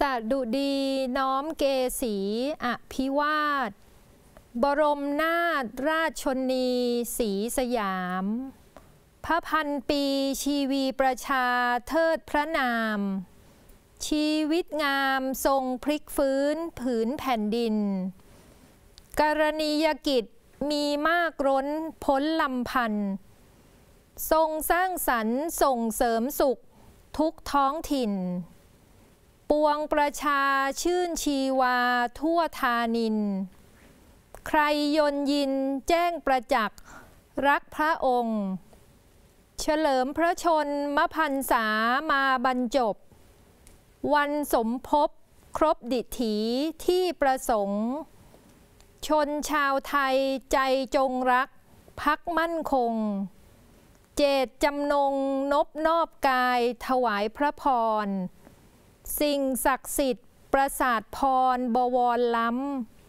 สัดุดีน้อมเกศีอภิวาท บรมนาถราชชนีศีสยาม พระพันปีชีวีประชาเทิดพระนาม ชีวิตงามทรงพลิกฟื้นผืนแผ่นดินกรณียกิจมีมากร้นพ้นลำพันทรงสร้างสรรค์ส่งเสริมสุข ทุกท้องถิ่นปวงประชาชื่นชีวาทั่วทานิน ใครยนยินแจ้งประจักษ์ รักพระองค์ เฉลิมพระชนมพันษามาบรรจบ วันสมภพครบดิถีที่ประสงค์ ชนชาวไทยใจจงรักพักมั่นคง เจตจำนงนบนอบกายถวายพระพรสิ่งศักดิ์สิทธิ์ประสาทพร บวรล้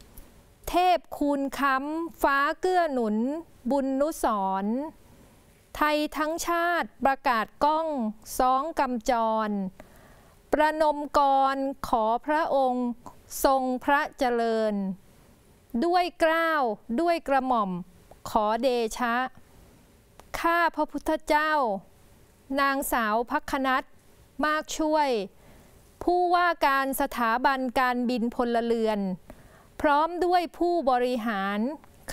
ำ เทพคูณค้ำฟ้าเกื้อหนุน บุญนุสรไทยทั้งชาติประกาศก้องสองกำจร ประนมกร ขอพระองค์ ทรงพระเจริญ ด้วยกล้าวด้วยกระหม่อม ขอเดชะ ข้าพระพุทธเจ้า นางสาวพักนัดมากช่วยผู้ว่าการสถาบันการบินพลเรือน พร้อมด้วยผู้บริหาร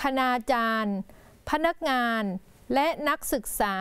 คณาจารย์ พนักงาน และนักศึกษา